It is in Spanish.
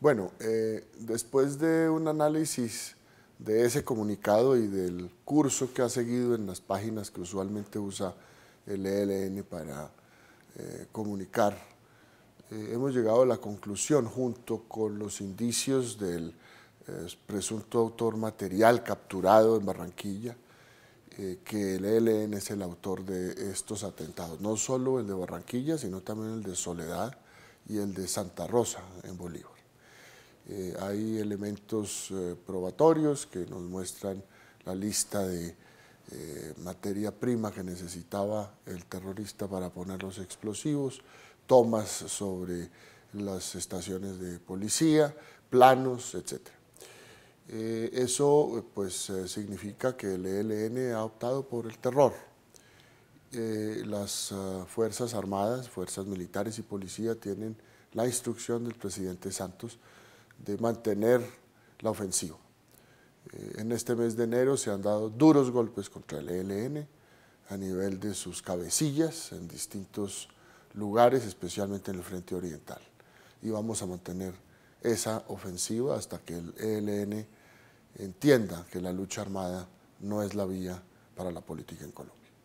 Bueno, eh, después de un análisis de ese comunicado y del curso que ha seguido en las páginas que usualmente usa el ELN para eh, comunicar, eh, hemos llegado a la conclusión, junto con los indicios del presunto autor material capturado en Barranquilla, que el ELN es el autor de estos atentados, no solo el de Barranquilla, sino también el de Soledad y el de Santa Rosa en Bolívar. Eh, hay elementos eh, probatorios que nos muestran la lista de eh, materia prima que necesitaba el terrorista para poner los explosivos, tomas sobre las estaciones de policía, planos, etc. eso pues significa que el ELN ha optado por el terror. las ah, Fuerzas Armadas, Fuerzas Militares y Policía tienen la instrucción del presidente Santos de mantener la ofensiva. Eh, en este mes de enero se han dado duros golpes contra el ELN a nivel de sus cabecillas en distintos lugares, especialmente en el Frente Oriental. Y vamos a mantener esa ofensiva hasta que el ELN entienda que la lucha armada no es la vía para la política en Colombia.